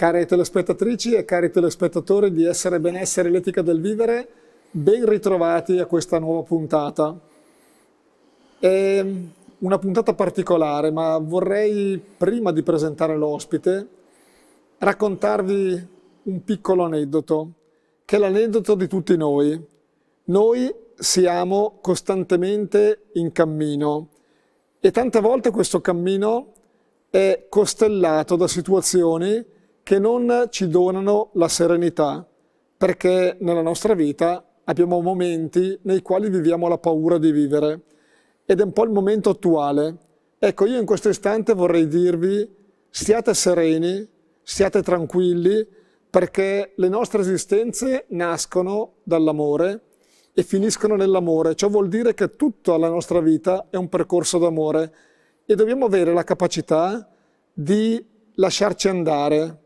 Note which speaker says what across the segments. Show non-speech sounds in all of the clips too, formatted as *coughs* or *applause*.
Speaker 1: Care telespettatrici e cari telespettatori di Essere Benessere e l'Etica del Vivere, ben ritrovati a questa nuova puntata. È una puntata particolare, ma vorrei, prima di presentare l'ospite, raccontarvi un piccolo aneddoto, che è l'aneddoto di tutti noi. Noi siamo costantemente in cammino e tante volte questo cammino è costellato da situazioni che non ci donano la serenità, perché nella nostra vita abbiamo momenti nei quali viviamo la paura di vivere ed è un po' il momento attuale. Ecco, io in questo istante vorrei dirvi siate sereni, siate tranquilli, perché le nostre esistenze nascono dall'amore e finiscono nell'amore. Ciò vuol dire che tutta la nostra vita è un percorso d'amore e dobbiamo avere la capacità di lasciarci andare,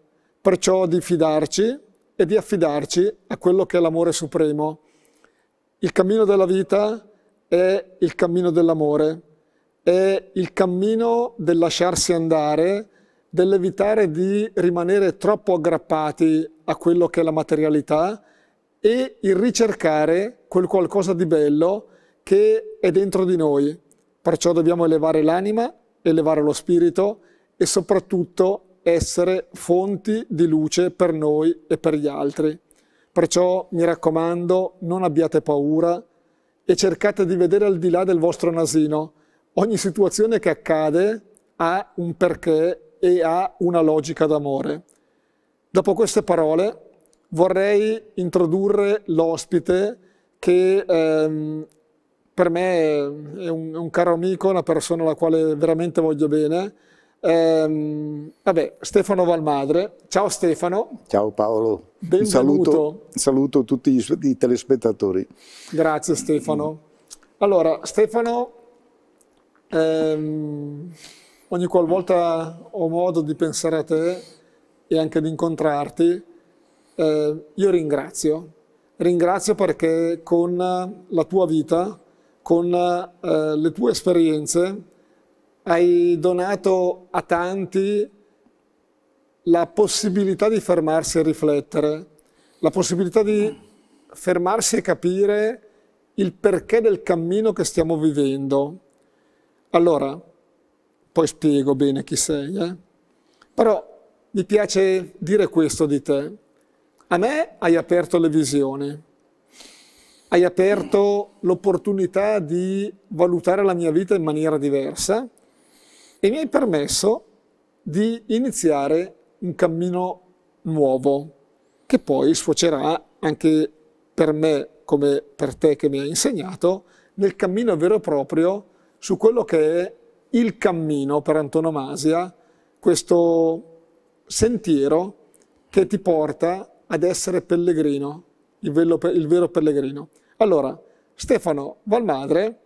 Speaker 1: Perciò di fidarci e di affidarci a quello che è l'amore supremo. Il cammino della vita è il cammino dell'amore, è il cammino del lasciarsi andare, dell'evitare di rimanere troppo aggrappati a quello che è la materialità e il ricercare quel qualcosa di bello che è dentro di noi. Perciò dobbiamo elevare l'anima, elevare lo spirito e soprattutto essere fonti di luce per noi e per gli altri. Perciò mi raccomando, non abbiate paura e cercate di vedere al di là del vostro nasino. Ogni situazione che accade ha un perché e ha una logica d'amore. Dopo queste parole vorrei introdurre l'ospite che ehm, per me è un, un caro amico, una persona alla quale veramente voglio bene, Ehm, vabbè, Stefano Valmadre. Ciao Stefano.
Speaker 2: Ciao Paolo. Benvenuto. Saluto, saluto tutti i, i telespettatori.
Speaker 1: Grazie Stefano. Allora, Stefano, ehm, ogni qualvolta ho modo di pensare a te e anche di incontrarti, eh, io ringrazio. Ringrazio perché con la tua vita, con eh, le tue esperienze, hai donato a tanti la possibilità di fermarsi e riflettere, la possibilità di fermarsi e capire il perché del cammino che stiamo vivendo. Allora, poi spiego bene chi sei, eh? però mi piace dire questo di te. A me hai aperto le visioni, hai aperto l'opportunità di valutare la mia vita in maniera diversa, e mi hai permesso di iniziare un cammino nuovo che poi sfocerà anche per me come per te che mi hai insegnato nel cammino vero e proprio su quello che è il cammino per antonomasia, questo sentiero che ti porta ad essere pellegrino, il, velo, il vero pellegrino. Allora, Stefano Valmadre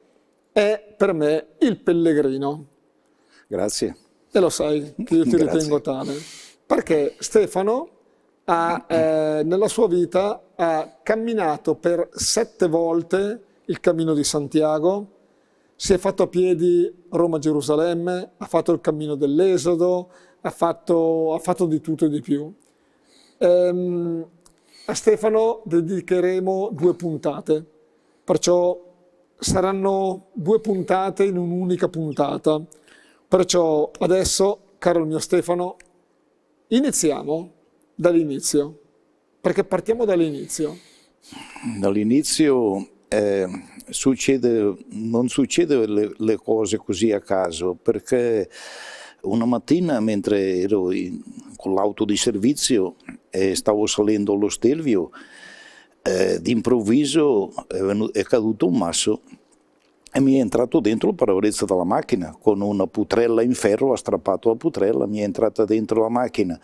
Speaker 1: è per me il pellegrino. Grazie. E lo sai che io ti Grazie. ritengo tale. Perché Stefano ha, eh, nella sua vita ha camminato per sette volte il cammino di Santiago, si è fatto a piedi Roma-Gerusalemme, ha fatto il cammino dell'Esodo, ha fatto, ha fatto, di tutto e di più. Ehm, a Stefano dedicheremo due puntate, perciò saranno due puntate in un'unica puntata. Perciò adesso, caro il mio Stefano, iniziamo dall'inizio, perché partiamo dall'inizio.
Speaker 2: Dall'inizio eh, succede, non succedono le, le, cose così a caso, perché una mattina mentre ero in, con l'auto di servizio e eh, stavo salendo allo Stelvio, eh, d'improvviso è, è, caduto un masso e mi è entrato dentro il parabrezza della macchina con una putrella in ferro, ha strappato la putrella, mi è entrata dentro la macchina.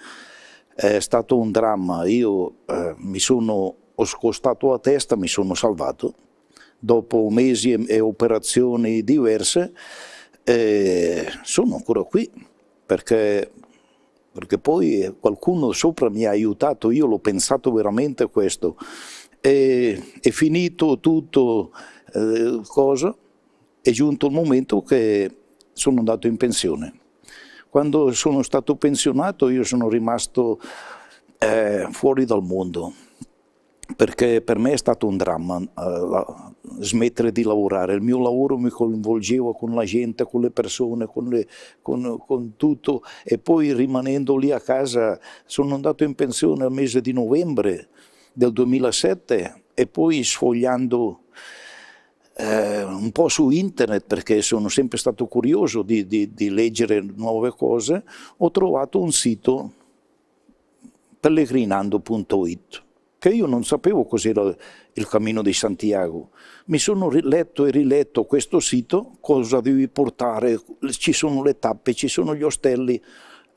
Speaker 2: È stato un dramma, io eh, mi sono, ho scostato la testa, mi sono salvato. Dopo mesi e, e operazioni diverse eh, sono ancora qui perché, perché poi qualcuno sopra mi ha aiutato, io l'ho pensato veramente questo. E, è finito tutto, eh, cosa, è giunto il momento che sono andato in pensione. Quando sono stato pensionato io sono rimasto eh, fuori dal mondo, perché per me è stato un dramma eh, la, smettere di lavorare. Il mio lavoro mi coinvolgeva con la gente, con le persone, con, le, con, con, tutto e poi rimanendo lì a casa sono andato in pensione al mese di novembre del 2007 e poi sfogliando eh, un po' su internet perché sono sempre stato curioso di, di, di leggere nuove cose, ho trovato un sito pellegrinando.it che io non sapevo cos'era il cammino di Santiago. Mi sono letto e riletto questo sito, cosa devi portare, ci sono le tappe, ci sono gli ostelli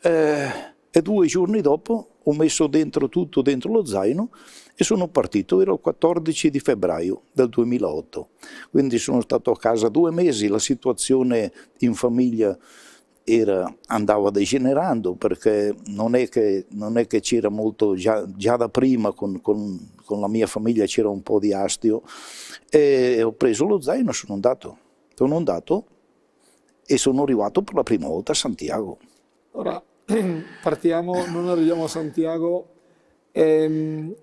Speaker 2: eh, e due giorni dopo ho messo dentro tutto dentro lo zaino e sono partito, era il 14 di febbraio del 2008, quindi sono stato a casa due mesi, la situazione in famiglia era, andava degenerando perché non è che, che c'era molto, già, già, da prima con, con, con la mia famiglia c'era un po' di astio e ho preso lo zaino e sono andato, sono andato e sono arrivato per la prima volta a Santiago.
Speaker 1: Ora, *clears throat* partiamo, non arriviamo a Santiago, ehm,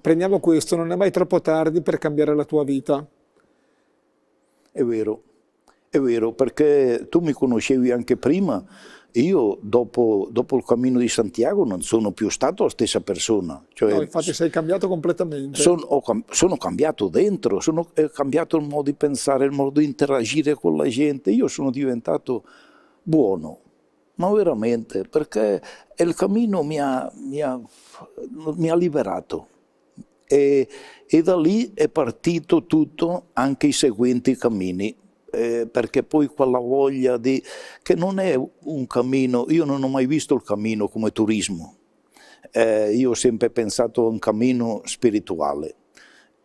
Speaker 1: prendiamo questo, non è mai troppo tardi per cambiare la tua vita.
Speaker 2: È vero, è vero, perché tu mi conoscevi anche prima, io dopo, dopo, il cammino di Santiago non sono più stato la stessa persona. Cioè, no, infatti
Speaker 1: sei cambiato completamente. Sono,
Speaker 2: ho, sono cambiato dentro, sono, è cambiato il modo di pensare, il modo di interagire con la gente. Io sono diventato buono, ma veramente, perché il cammino mi ha, mi ha, mi ha liberato. E, e, da lì è partito tutto, anche i seguenti cammini, eh, perché poi quella voglia di... che non è un cammino, io non ho mai visto il cammino come turismo, eh, io ho sempre pensato a un cammino spirituale.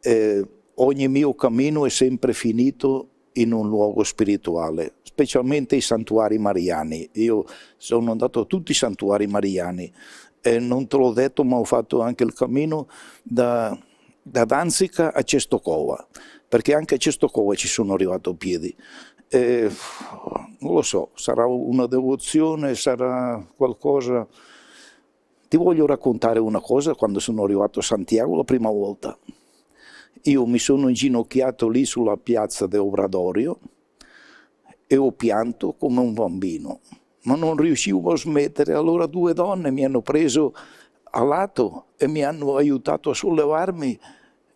Speaker 2: Eh, ogni mio cammino è sempre finito in un luogo spirituale, specialmente i santuari mariani. Io sono andato a tutti i santuari mariani e non te l'ho detto ma ho fatto anche il cammino da, da Danzica a Cestocova, perché anche a Cestocova ci sono arrivato a piedi. E, non lo so, sarà una devozione, sarà qualcosa... Ti voglio raccontare una cosa, quando sono arrivato a Santiago la prima volta, io mi sono inginocchiato lì sulla piazza de Obradorio, e ho pianto come un bambino, ma non riuscivo a smettere. Allora due donne mi hanno preso a lato e mi hanno aiutato a sollevarmi.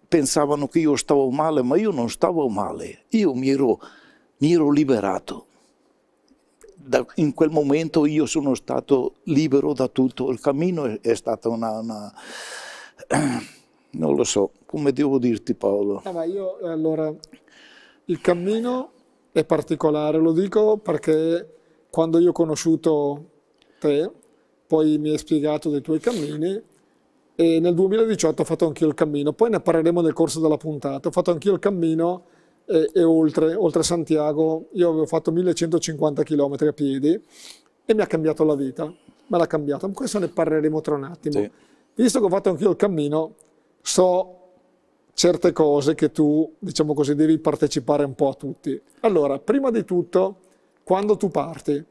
Speaker 2: Pensavano che io stavo male, ma io non stavo male. Io mi ero, mi ero liberato. Da, in quel momento io sono stato libero da tutto. Il cammino è, è stato una, una... *clears throat* non lo so, come devo dirti Paolo?
Speaker 1: Eh, ma io, allora, il cammino è particolare, lo dico perché quando io ho conosciuto te, poi mi hai spiegato dei tuoi cammini e nel 2018 ho fatto anch'io il cammino, poi ne parleremo nel corso della puntata, ho fatto anch'io il cammino e, e oltre, oltre Santiago, io avevo fatto 1150 km a piedi e mi ha cambiato la vita, me l'ha cambiata, ma questo ne parleremo tra un attimo. Sì. Visto che ho fatto anch'io il cammino, so certe cose che tu, diciamo così, devi partecipare un po' a tutti. Allora, prima di tutto, quando tu parti,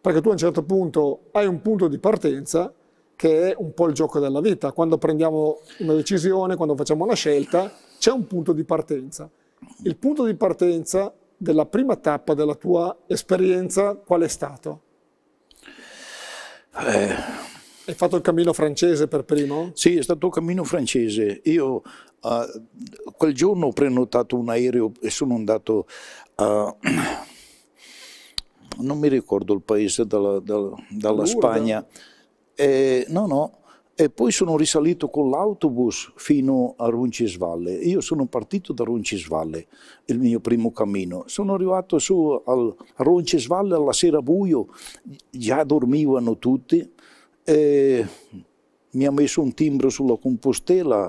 Speaker 1: perché tu a un certo punto hai un punto di partenza che è un po' il gioco della vita. Quando prendiamo una decisione, quando facciamo una scelta, c'è un punto di partenza. Il punto di partenza della prima tappa della tua esperienza qual è stato? Eh. Hai fatto il cammino francese per primo?
Speaker 2: Sì, è stato il cammino francese. Io Uh, quel giorno ho prenotato un aereo e sono andato a... *clears throat* non mi ricordo il paese, dalla, dalla, dalla Spagna. E, no, no. E poi sono risalito con l'autobus fino a Runcisvalle. Io sono partito da Runcisvalle, il mio primo cammino. Sono arrivato su al, a Runcisvalle alla sera buio, già dormivano tutti. E mi ha messo un timbro sulla compostela,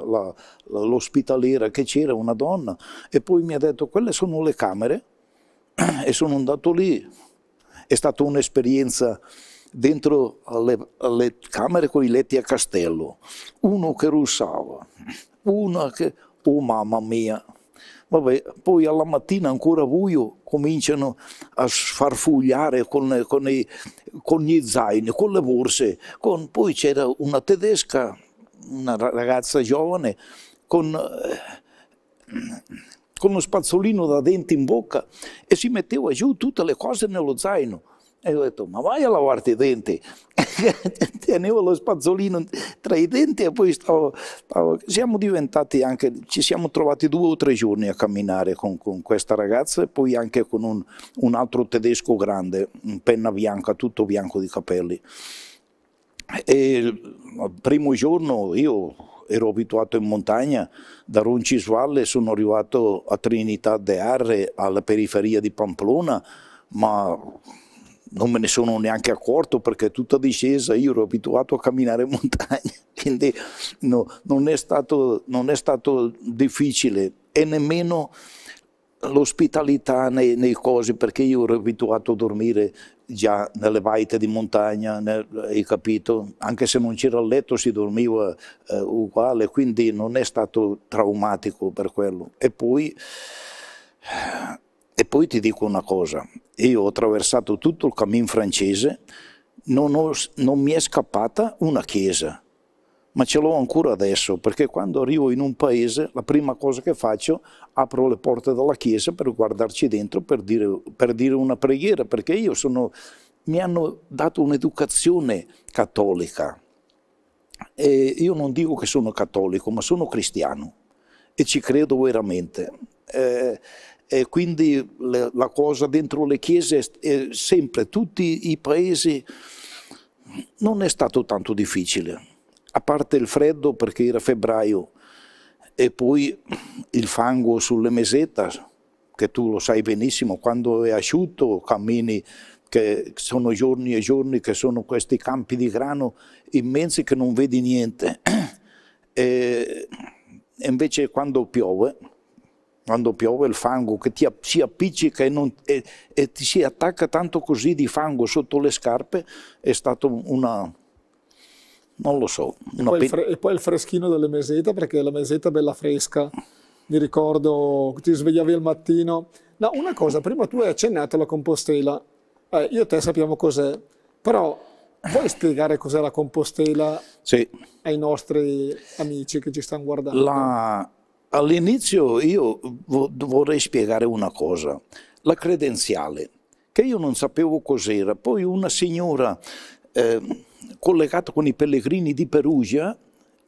Speaker 2: l'ospitaliera che c'era, una donna, e poi mi ha detto quelle sono le camere *clears throat* e sono andato lì. È stata un'esperienza dentro alle, alle, camere con i letti a castello, uno che russava, una che, oh mamma mia, vabbè, poi alla mattina ancora buio, cominciano a sfarfugliare con, con, i, con gli zaini, con le borse. Con, poi c'era una tedesca, una ragazza giovane, con, eh, con uno spazzolino da denti in bocca e si metteva giù tutte le cose nello zaino e ho detto, ma vai a lavarti i denti. *laughs* Tenevo lo spazzolino tra i denti e poi stavo, stavo, Siamo diventati anche, ci siamo trovati due o tre giorni a camminare con, con questa ragazza e poi anche con un, un altro tedesco grande, penna bianca, tutto bianco di capelli. E il primo giorno io ero abituato in montagna, da Roncisvalle sono arrivato a Trinità de Arre, alla periferia di Pamplona, ma non me ne sono neanche accorto perché tutta discesa io ero abituato a camminare in montagna, *laughs* quindi no, non, è stato, non, è stato, difficile e nemmeno l'ospitalità nei, nei cosi perché io ero abituato a dormire già nelle baite di montagna, nel, hai capito? Anche se non c'era il letto si dormiva eh, uguale, quindi non è stato traumatico per quello. E poi e poi ti dico una cosa, io ho attraversato tutto il cammin francese, non, ho, non mi è scappata una chiesa, ma ce l'ho ancora adesso, perché quando arrivo in un paese la prima cosa che faccio, apro le porte della chiesa per guardarci dentro, per dire, per dire una preghiera, perché io sono, mi hanno dato un'educazione cattolica. E io non dico che sono cattolico, ma sono cristiano e ci credo veramente. Eh, e quindi la cosa dentro le chiese è sempre, tutti i paesi, non è stato tanto difficile, a parte il freddo perché era febbraio e poi il fango sulle mesette, che tu lo sai benissimo, quando è asciutto cammini, che sono giorni e giorni che sono questi campi di grano immensi che non vedi niente. E invece quando piove quando piove il fango che ti, si appiccica e, non, e, e, ti si attacca tanto così di fango sotto le scarpe, è stato una... non lo so. E poi, pe...
Speaker 1: e, poi il freschino delle mesete, perché la meseta è bella fresca. Mi ricordo, che ti svegliavi al mattino. No, una cosa, prima tu hai accennato alla compostela. Eh, io e te sappiamo cos'è, però Vuoi spiegare cos'è la Compostela sì. ai nostri amici che ci stanno guardando?
Speaker 2: La, all'inizio io vorrei spiegare una cosa, la credenziale, che io non sapevo cos'era. Poi una signora eh, collegata con i pellegrini di Perugia,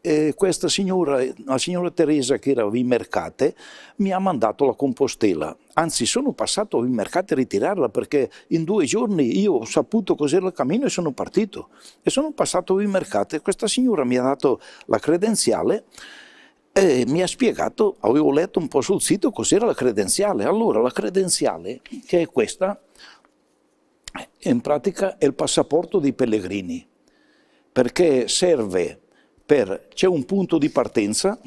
Speaker 2: eh, questa signora, la signora Teresa che era a Vimercate, mi ha mandato la compostela. Anzi, sono passato a Vimercate a ritirarla perché in due giorni io ho saputo cos'era il cammino e sono partito. E sono passato a Vimercate. Questa signora mi ha dato la credenziale e mi ha spiegato, avevo letto un po' sul sito cos'era la credenziale. Allora, la credenziale, che è questa, in pratica è il passaporto dei pellegrini, perché serve per, c'è un punto di partenza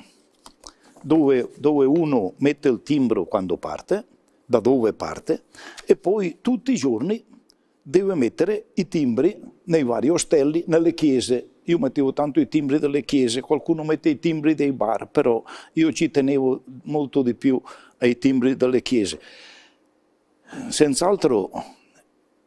Speaker 2: dove, dove uno mette il timbro quando parte, da dove parte, e poi tutti i giorni deve mettere i timbri nei vari ostelli, nelle chiese, io mettevo tanto i timbri delle chiese, qualcuno mette i timbri dei bar, però io ci tenevo molto di più ai timbri delle chiese. Senz'altro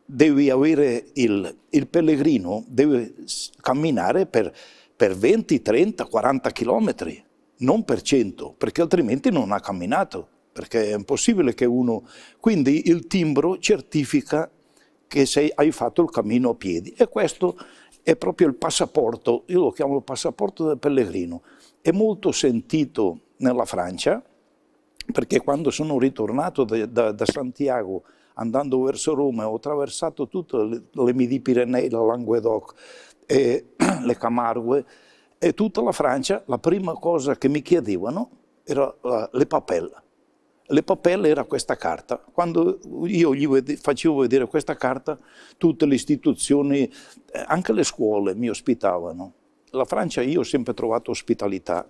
Speaker 2: devi avere il, il, pellegrino, deve camminare per, per 20, 30, 40 chilometri, non per 100, perché altrimenti non ha camminato perché è impossibile che uno... Quindi il timbro certifica che sei, hai fatto il cammino a piedi e questo è proprio il passaporto, io lo chiamo il passaporto del pellegrino. È molto sentito nella Francia, perché quando sono ritornato da, da, da Santiago andando verso Roma ho attraversato tutte le, le Midi-Pirenei, la Languedoc, e *clears throat* le Camargue e tutta la Francia, la prima cosa che mi chiedevano era uh, le papelle. Le papelle era questa carta. Quando io gli facevo vedere questa carta, tutte le istituzioni, eh, anche le scuole mi ospitavano. La Francia io ho sempre trovato ospitalità.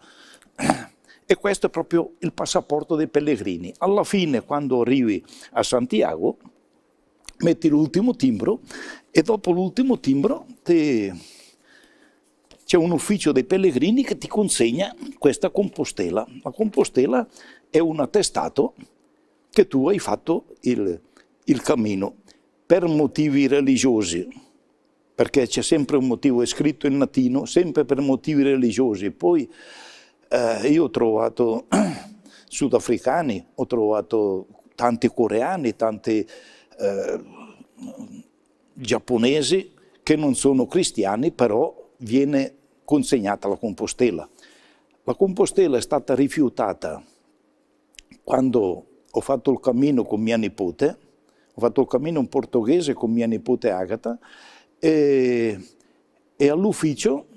Speaker 2: E questo è proprio il passaporto dei pellegrini. Alla fine, quando arrivi a Santiago, metti l'ultimo timbro e dopo l'ultimo timbro ti c'è un ufficio dei pellegrini che ti consegna questa compostela. La compostela è un attestato che tu hai fatto il, il cammino per motivi religiosi, perché c'è sempre un motivo, è scritto in latino, sempre per motivi religiosi. Poi eh, io ho trovato *clears throat* sudafricani, ho trovato tanti coreani, tanti eh, giapponesi che non sono cristiani, però viene consegnata alla Compostela. La Compostela è stata rifiutata quando ho fatto il cammino con mia nipote, ho fatto il cammino in portoghese con mia nipote Agata e, e all'ufficio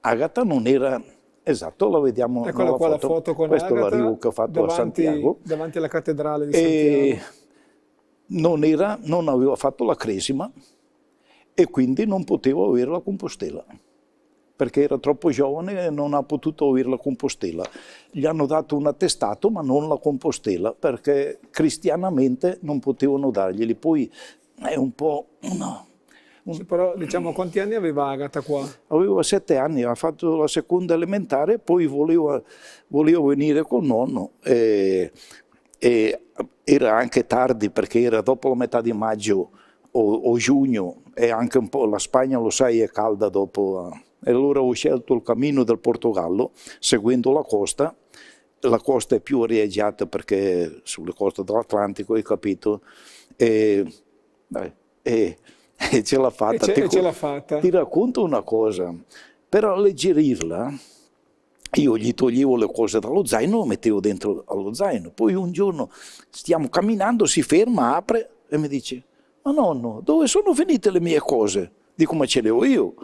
Speaker 2: Agata non era Esatto, la vediamo Eccola qua foto. la foto con Questo Agata, è l'arrivo che ho fatto davanti, a Santiago.
Speaker 1: Davanti alla cattedrale di Santiago.
Speaker 2: E non, era, non aveva fatto la cresima, e quindi non potevo averla a Compostela perché era troppo giovane e non ha potuto avere la Compostela. Gli hanno dato un attestato ma non la Compostela perché cristianamente non potevano darglieli.
Speaker 1: Poi è un po' una... Un... Però diciamo quanti anni aveva Agata qua?
Speaker 2: Aveva sette anni, ha fatto la seconda elementare, poi voleva, volevo venire col nonno e, e, era anche tardi perché era dopo la metà di maggio o, o giugno e anche un po' la Spagna, lo sai, è calda dopo. Eh. E allora ho scelto il cammino del Portogallo, seguendo la costa. La costa è più arieggiata perché sulle coste dell'Atlantico, hai capito? E, e, e ce l'ha fatta. Ti, fatta. Ti racconto una cosa, per alleggerirla io gli toglievo le cose dallo zaino, le mettevo dentro allo zaino. Poi un giorno stiamo camminando, si ferma, apre e mi dice ma nonno, dove sono finite le mie cose? Dico, ma ce le ho io.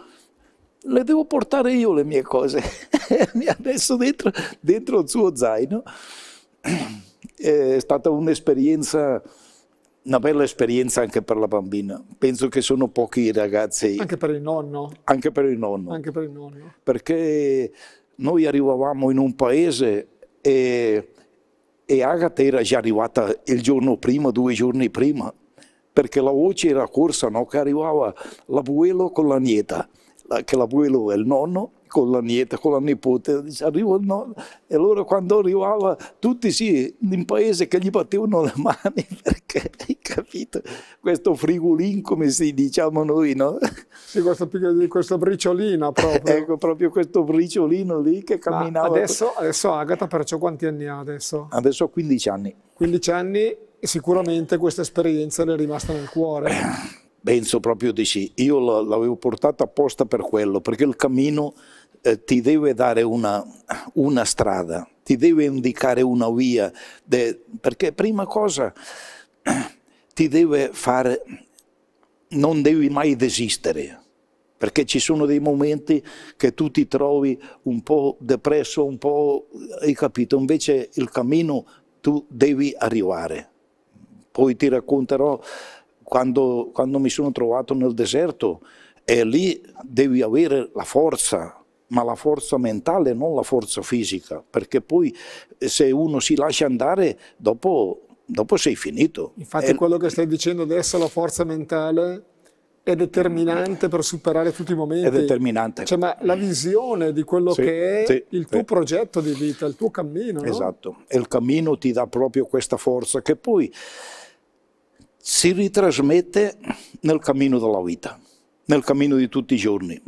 Speaker 2: Le devo portare io le mie cose. *laughs* Mi ha messo dentro, dentro il suo zaino. *clears throat* È stata un'esperienza, una bella esperienza anche per la bambina. Penso che sono pochi i ragazzi. Anche
Speaker 1: per il nonno.
Speaker 2: Anche per il nonno.
Speaker 1: Anche per il nonno.
Speaker 2: Perché noi arrivavamo in un paese e, e Agata era già arrivata il giorno prima, due giorni prima perché la voce era corsa, no? che arrivava l'abuelo con la nieta, che l'abuelo è il nonno, con la nieta, con la nipote, dice arrivo il nonno, e allora quando arrivava tutti sì, in paese che gli battevano le mani, *laughs* perché hai capito, questo frigolin come si diciamo noi, no?
Speaker 1: Sì, questo, questa briciolina proprio. *laughs* ecco, proprio questo briciolino lì che camminava. adesso, adesso Agata perciò quanti anni ha adesso?
Speaker 2: Adesso ha 15 anni.
Speaker 1: 15 anni e sicuramente questa esperienza le è rimasta nel cuore.
Speaker 2: *clears throat* Penso proprio di sì. Io l'avevo portata apposta per quello, perché il cammino eh, ti deve dare una, una, strada, ti deve indicare una via, de, perché prima cosa *clears throat* ti deve fare, non devi mai desistere, perché ci sono dei momenti che tu ti trovi un po' depresso, un po', hai capito, invece il cammino tu devi arrivare poi ti racconterò quando, quando mi sono trovato nel deserto e lì devi avere la forza, ma la forza mentale, non la forza fisica, perché poi eh, se uno si lascia andare, dopo, dopo sei finito.
Speaker 1: Infatti è... quello che stai dicendo adesso, la forza mentale è determinante per superare tutti i momenti. È determinante. Cioè, ma la visione di quello sì, che è sì, il tuo sì. progetto di vita, il tuo cammino.
Speaker 2: Esatto, no? e il cammino ti dà proprio questa forza che poi si ritrasmette nel cammino della vita, nel cammino di tutti i giorni,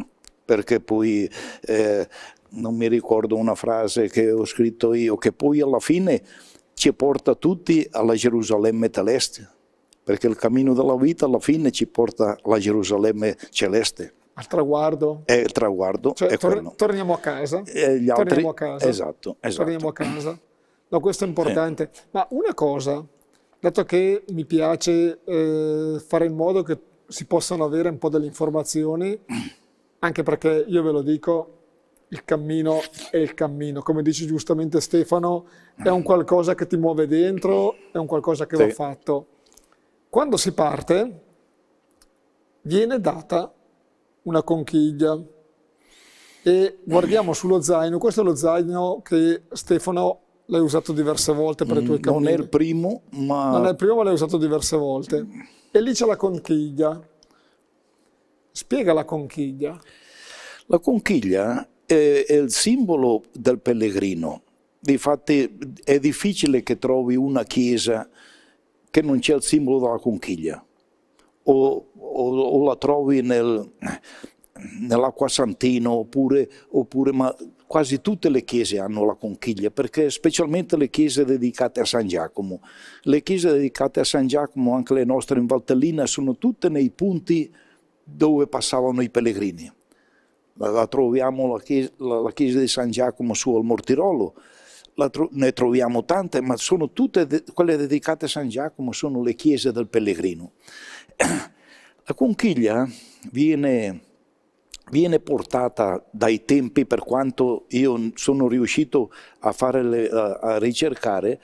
Speaker 2: perché poi eh, non mi ricordo una frase che ho scritto io, che poi alla fine ci porta tutti alla Gerusalemme celeste, perché il cammino della vita alla fine ci porta alla Gerusalemme celeste.
Speaker 1: Al traguardo?
Speaker 2: È il traguardo. Cioè, tor
Speaker 1: torniamo a casa. E eh, gli altri, torniamo a casa. Esatto, esatto. Torniamo a casa. No, questo è importante. Eh. Ma una cosa dato che mi piace eh, fare in modo che si possano avere un po' delle informazioni, anche perché io ve lo dico, il cammino è il cammino, come dice giustamente Stefano, è un qualcosa che ti muove dentro, è un qualcosa che sì. va fatto. Quando si parte viene data una conchiglia e guardiamo sullo zaino, questo è lo zaino che Stefano l'hai usato diverse volte per mm, i tuoi cammini. Non è il primo, ma... Non è il primo, ma l'hai usato diverse volte. E lì c'è la conchiglia. Spiega la conchiglia.
Speaker 2: La conchiglia è, eh, è il simbolo del pellegrino. Difatti è difficile che trovi una chiesa che non c'è il simbolo della conchiglia. O, o, o la trovi nel, nell'acqua santino, oppure, oppure ma quasi tutte le chiese hanno la conchiglia, perché specialmente le chiese dedicate a San Giacomo. Le chiese dedicate a San Giacomo, anche le nostre in Valtellina, sono tutte nei punti dove passavano i pellegrini. La, la troviamo la chiesa, la, la chiesa, di San Giacomo su al Mortirolo, tro, ne troviamo tante, ma sono tutte de, quelle dedicate a San Giacomo, sono le chiese del pellegrino. *coughs* La conchiglia viene viene portata dai tempi per quanto io sono riuscito a, le, a, a ricercare,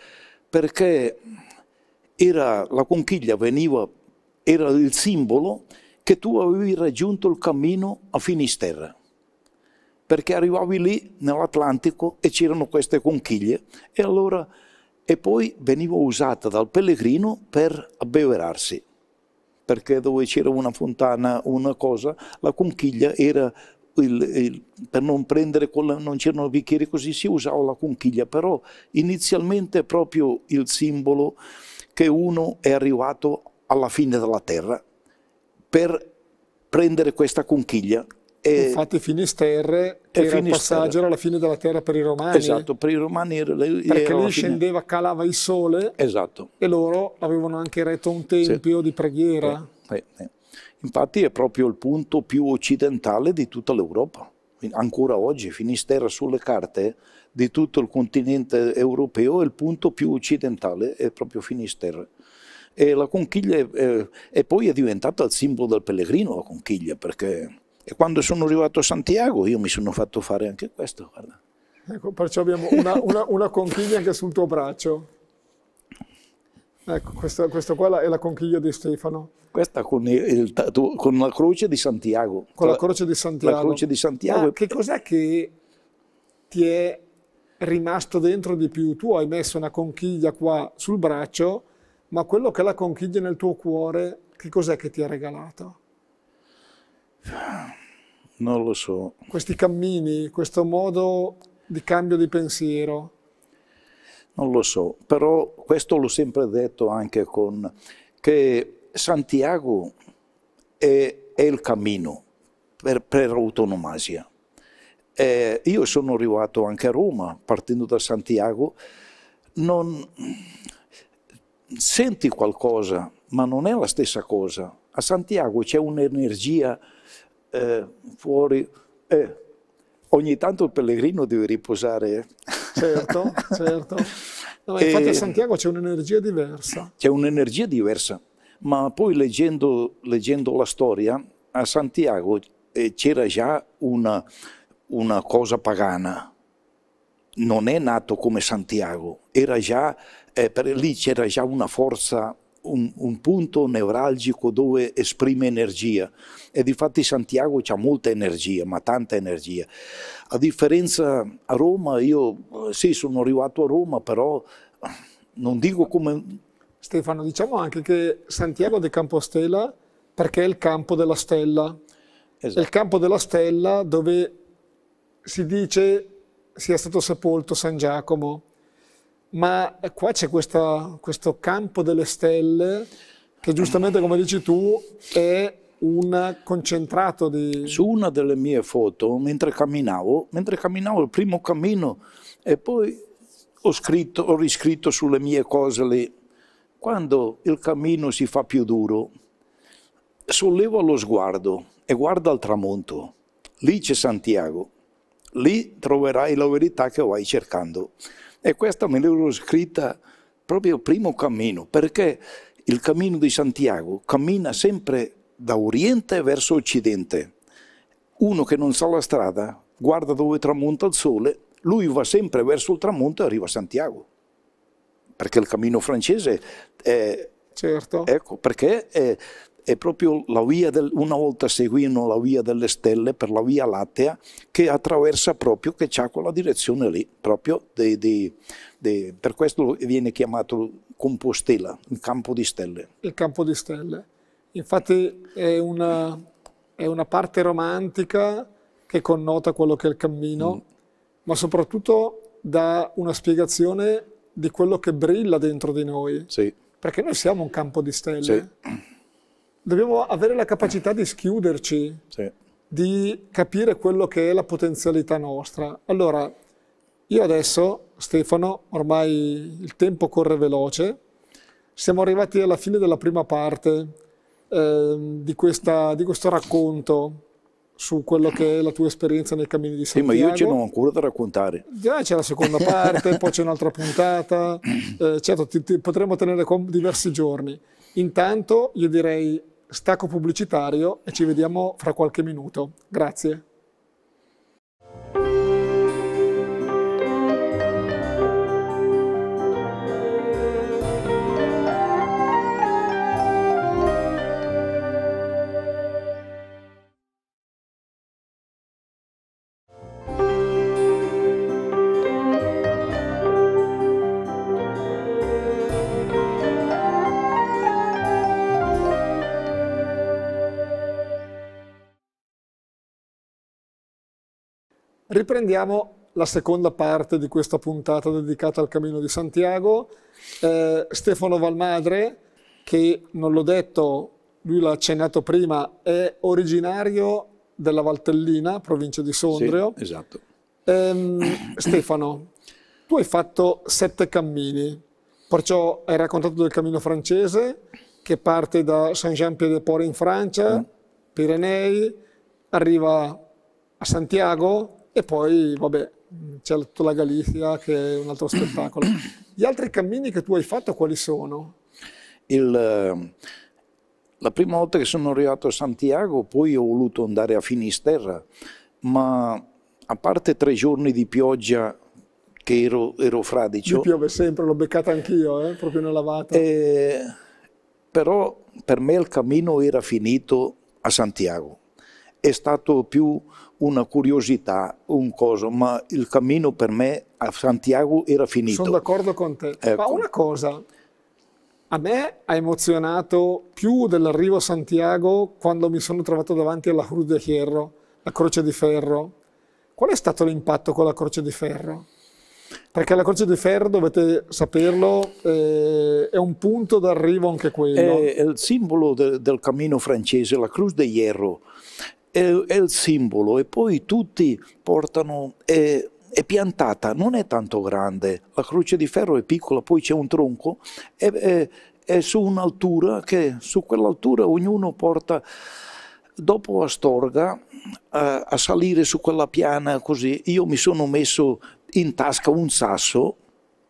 Speaker 2: perché era, la conchiglia veniva, era il simbolo che tu avevi raggiunto il cammino a Finisterra perché arrivavi lì nell'Atlantico e c'erano queste conchiglie e allora e poi veniva usata dal pellegrino per abbeverarsi perché dove c'era una fontana una cosa, la conchiglia era il, il, per non prendere, non c'erano bicchieri così, si usava la conchiglia, però inizialmente è proprio il simbolo che uno è arrivato alla fine della terra per prendere questa conchiglia
Speaker 1: e, Infatti Finisterre e era Finisterre. il passaggio alla fine della terra per i romani. Esatto,
Speaker 2: per i romani era, Perché lì scendeva,
Speaker 1: calava il sole esatto. e loro avevano anche retto un tempio sì. di preghiera.
Speaker 2: Eh, eh. Infatti è proprio il punto più occidentale di tutta l'Europa. Ancora oggi Finisterre sulle carte di tutto il continente europeo è il punto più occidentale, è proprio Finisterre. E la conchiglia è, è, eh, è poi è diventata il simbolo del pellegrino, la conchiglia, perché e quando sono arrivato a Santiago io mi sono fatto fare anche questo, guarda.
Speaker 1: Ecco, perciò abbiamo una, una, una conchiglia anche sul tuo braccio. Ecco, questa, questa qua è la conchiglia di Stefano.
Speaker 2: Questa con, il, con la croce di Santiago. Con la, croce di Santiago. La croce di Santiago. Ma ah,
Speaker 1: che cos'è che ti è rimasto dentro di più? Tu hai messo una conchiglia qua sul braccio, ma quello che è la conchiglia nel tuo cuore, che cos'è che ti ha regalato?
Speaker 2: Ah. Non lo so.
Speaker 1: Questi cammini, questo modo di cambio di pensiero?
Speaker 2: Non lo so, però questo l'ho sempre detto anche con che Santiago è, è il cammino per, per autonomasia. Eh, io sono arrivato anche a Roma, partendo da Santiago, non... senti qualcosa, ma non è la stessa cosa. A Santiago c'è un'energia eh, fuori. Eh, ogni tanto il pellegrino deve riposare. Eh.
Speaker 1: Certo, *laughs* certo. infatti e, a Santiago c'è un'energia diversa.
Speaker 2: C'è un'energia diversa, ma poi leggendo, leggendo la storia, a Santiago eh, c'era già una, una cosa pagana. Non è nato come Santiago, era già, eh, per lì c'era già una forza un, un punto nevralgico dove esprime energia e difatti Santiago ha molta energia, ma tanta energia. A differenza a Roma, io eh, sì sono arrivato a Roma,
Speaker 1: però non dico come... Stefano, diciamo anche che Santiago de Compostela perché è il campo della stella, esatto. è il campo della stella dove si dice sia stato sepolto San Giacomo, ma qua c'è questo, questo campo delle stelle che giustamente, come dici tu, è un concentrato di... Su
Speaker 2: una delle mie foto, mentre camminavo, mentre camminavo il primo cammino e poi ho, scritto, ho riscritto sulle mie cose lì, quando il cammino si fa più duro, sollevo lo sguardo e guarda al tramonto, lì c'è Santiago, lì troverai la verità che vai cercando. E questa me l'ero scritta proprio il primo cammino, perché il cammino di Santiago cammina sempre da oriente verso occidente. Uno che non sa la strada, guarda dove tramonta il sole, lui va sempre verso il tramonto e arriva a Santiago. Perché il cammino francese è... Certo. Ecco, perché è, è proprio la via del, una volta seguirono la via delle stelle per la via lattea che attraversa proprio, che ha quella direzione lì, proprio di, di, di, per questo viene chiamato Compostela, il campo di stelle.
Speaker 1: Il campo di stelle, infatti è una, è una parte romantica che connota quello che è il cammino, mm. ma soprattutto dà una spiegazione di quello che brilla dentro di noi. Sì. Perché noi siamo un campo di stelle. Sì dobbiamo avere la capacità di schiuderci, sì. di capire quello che è la potenzialità nostra. Allora, io adesso, Stefano, ormai il tempo corre veloce, siamo arrivati alla fine della prima parte eh, di, questa, di questo racconto su quello che è la tua esperienza nei cammini di Santiago. Sì, ma io ce n'ho
Speaker 2: ancora da raccontare.
Speaker 1: Già c'è la seconda parte, poi c'è un'altra puntata, *clears throat* eh, certo ti, ti, potremmo tenere diversi giorni. Intanto io direi stacco pubblicitario e ci vediamo fra qualche minuto. Grazie. Riprendiamo la seconda parte di questa puntata dedicata al Cammino di Santiago. Eh, Stefano Valmadre, che non l'ho detto, lui l'ha accennato prima, è originario della Valtellina, provincia di Sondrio. Sì, esatto. Eh, *clears throat* Stefano, tu hai fatto sette cammini, perciò hai raccontato del cammino francese che parte da Saint-Jean-Pied-de-Port in Francia, mm. Pirenei, arriva a Santiago, e poi, vabbè, c'è tutta la Galizia che è un altro spettacolo. Gli altri cammini che tu hai fatto quali sono?
Speaker 2: Il, eh, la prima volta che sono arrivato a Santiago, poi ho voluto andare a Finisterra, ma a parte tre giorni di pioggia che ero, ero fradicio... Mi piove
Speaker 1: sempre, l'ho beccata anch'io, eh, proprio nella vata. Eh, però
Speaker 2: per me il cammino era finito a Santiago. È stato più una curiosità, un coso, ma il cammino per me a Santiago era finito. Sono
Speaker 1: d'accordo con te. Ecco. Ma una cosa, a me ha emozionato più dell'arrivo a Santiago quando mi sono trovato davanti alla Cruz de Hierro, la Croce di Ferro. Qual è stato l'impatto con la Croce di Ferro? Perché la Croce di Ferro, dovete saperlo, eh, è un punto d'arrivo anche quello. È il simbolo de,
Speaker 2: del cammino francese, la Cruz de Hierro è, è il simbolo e poi tutti portano... Eh, è piantata, non è tanto grande, la croce di ferro è piccola, poi c'è un tronco, è, è, è su un'altura che su quell'altura ognuno porta, dopo Astorga, a, a salire su quella piana così, io mi sono messo in tasca un sasso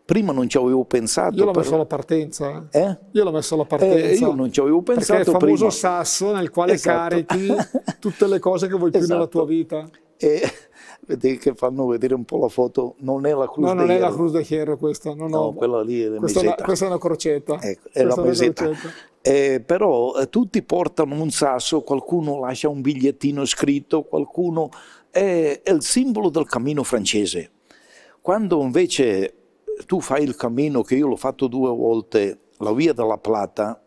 Speaker 2: prima non ci avevo pensato. Io l'ho messo
Speaker 1: alla partenza. Eh? eh? Io l'ho
Speaker 2: messo alla partenza. Eh, io non ci avevo pensato. Perché è il famoso prima.
Speaker 1: sasso nel quale esatto. carichi *laughs* tutte le cose che vuoi esatto. più nella esatto. tua vita. E
Speaker 2: *laughs* vedi che fanno vedere un po' la foto, non è la Cruz no, de No, non è la Cruz
Speaker 1: de Hierro questa. No, no,
Speaker 2: quella lì è la questa, una, questa
Speaker 1: è una crocetta. Ecco, è questa la mesetta.
Speaker 2: Eh, però eh, tutti portano un sasso, qualcuno lascia un bigliettino scritto, qualcuno... è il simbolo del cammino francese. Quando invece tu fai il cammino che io l'ho fatto due volte, la via della Plata,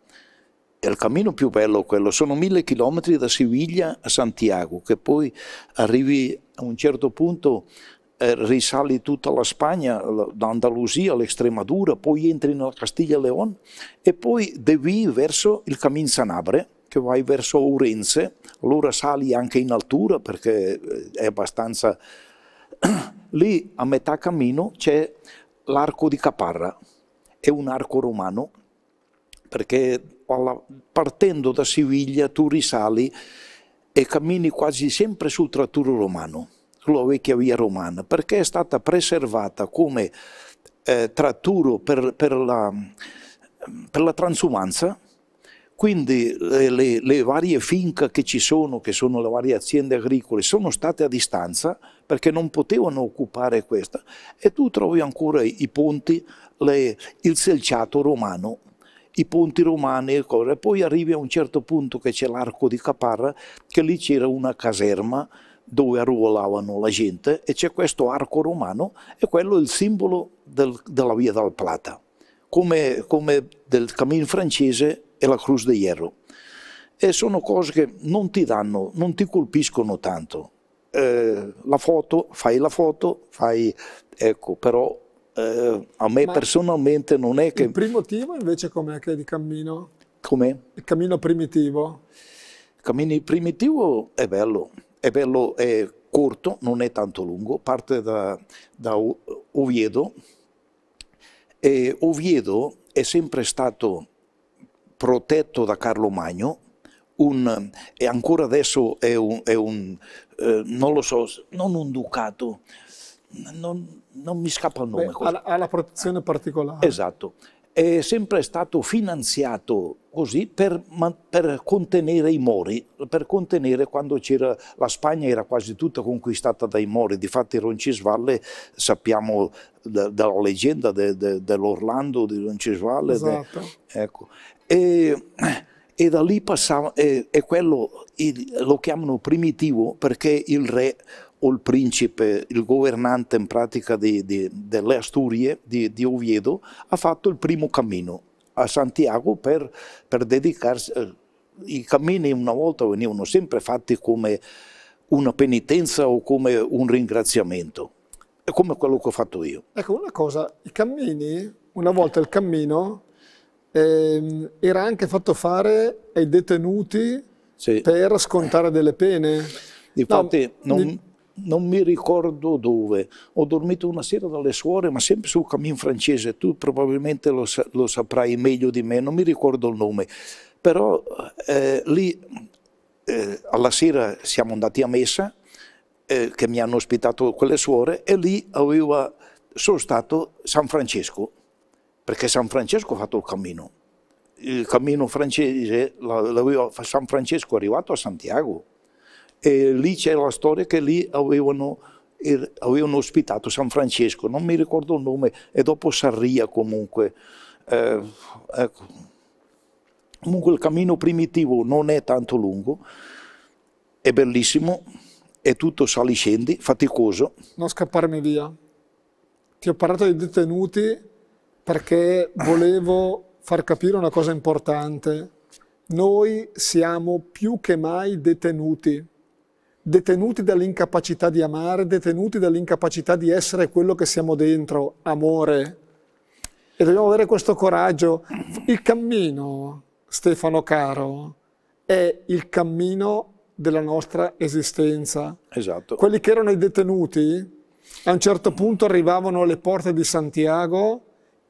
Speaker 2: è il cammino più bello quello, sono mille chilometri da Siviglia a Santiago, che poi arrivi a un certo punto, eh, risali tutta la Spagna, l'Andalusia, l'Estremadura, poi entri nella Castiglia Leon e poi devi verso il Cammin Sanabre, che vai verso Ourense, allora sali anche in altura perché eh, è abbastanza... *clears throat* Lì a metà cammino c'è l'arco di Caparra è un arco romano perché partendo da Siviglia tu risali e cammini quasi sempre sul tratturo romano, sulla vecchia via romana, perché è stata preservata come eh, tratturo per, per, la, per la transumanza, quindi le, eh, le, le varie finca che ci sono, che sono le varie aziende agricole, sono state a distanza perché non potevano occupare questa e tu trovi ancora i ponti, le, il selciato romano i ponti romani e cose. Poi arrivi a un certo punto che c'è l'arco di Caparra, che lì c'era una caserma dove arruolavano la gente e c'è questo arco romano e quello è il simbolo del, della via del Plata, come, come del Camin francese e la Cruz de Hierro. E sono cose che non ti danno, non ti colpiscono tanto. Eh, la foto, fai la foto, fai... Ecco, però eh, a me Ma
Speaker 1: personalmente non è che... Il primo primitivo invece com'è che è di cammino? Com'è? Il cammino primitivo?
Speaker 2: Il cammino primitivo è bello, è bello, è corto, non è tanto lungo, parte da, da Oviedo, e Oviedo è sempre stato protetto da Carlo Magno, un, e ancora adesso è un, è un eh, non lo so, non un ducato, non, non mi scappa il nome. Beh, ha,
Speaker 1: ha, la protezione particolare.
Speaker 2: Esatto. È sempre stato finanziato così per, per contenere i Mori, per contenere quando c'era la Spagna era quasi tutta conquistata dai Mori, difatti Roncisvalle sappiamo dalla leggenda dell'Orlando de di Roncisvalle. Esatto. De, ecco. E, e da lì passava, e, e quello il, lo chiamano primitivo perché il re o il principe, il governante in pratica di, di, delle Asturie, di, di, Oviedo, ha fatto il primo cammino a Santiago per, per dedicarsi. Eh, I cammini una volta venivano sempre fatti come una penitenza o come un ringraziamento, come quello che ho fatto io.
Speaker 1: Ecco, una cosa, i cammini, una volta il cammino eh, era anche fatto fare ai detenuti sì. per scontare delle pene. Infatti no, non, non,
Speaker 2: mi ricordo dove, ho dormito una sera dalle suore, ma sempre sul cammin francese, tu probabilmente lo, lo saprai meglio di me, non mi ricordo il nome, però eh, lì eh, alla sera siamo andati a messa, eh, che mi hanno ospitato quelle suore, e lì aveva, sono stato San Francesco, perché San Francesco ha fatto il cammino. Il cammino francese, San Francesco è arrivato a Santiago e lì c'è la storia che lì avevano, avevano, ospitato San Francesco, non mi ricordo il nome, e dopo Sarria comunque. Eh, ecco. Comunque il cammino primitivo non è tanto lungo, è bellissimo, è tutto sali scendi, faticoso.
Speaker 1: Non scapparmi via. Ti ho parlato di detenuti, perché volevo far capire una cosa importante. Noi siamo più che mai detenuti, detenuti dall'incapacità di amare, detenuti dall'incapacità di essere quello che siamo dentro, amore. E dobbiamo avere questo coraggio. Il cammino, Stefano caro, è il cammino della nostra esistenza. Esatto. Quelli che erano i detenuti a un certo punto arrivavano alle porte di Santiago